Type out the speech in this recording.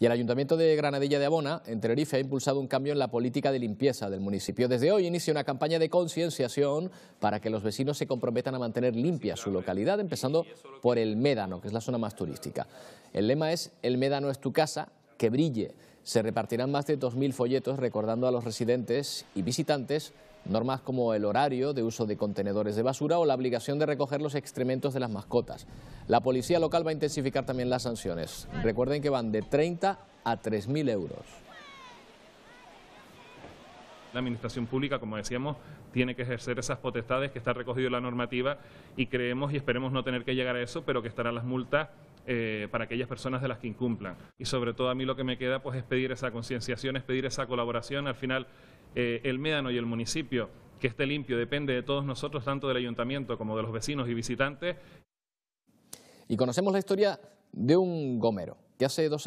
Y el Ayuntamiento de Granadilla de Abona, en Tenerife, ha impulsado un cambio en la política de limpieza del municipio. Desde hoy inicia una campaña de concienciación para que los vecinos se comprometan a mantener limpia su localidad, empezando por el Médano, que es la zona más turística. El lema es El Médano es tu casa, que brille. Se repartirán más de 2.000 folletos recordando a los residentes y visitantes normas como el horario de uso de contenedores de basura o la obligación de recoger los excrementos de las mascotas. La policía local va a intensificar también las sanciones. Recuerden que van de 30 a 3.000 euros. La administración pública, como decíamos, tiene que ejercer esas potestades que está recogido en la normativa y creemos y esperemos no tener que llegar a eso, pero que estarán las multas eh, para aquellas personas de las que incumplan. Y sobre todo a mí lo que me queda pues, es pedir esa concienciación, es pedir esa colaboración. Al final, eh, el Médano y el municipio, que esté limpio, depende de todos nosotros, tanto del ayuntamiento como de los vecinos y visitantes. Y conocemos la historia de un gomero que hace dos años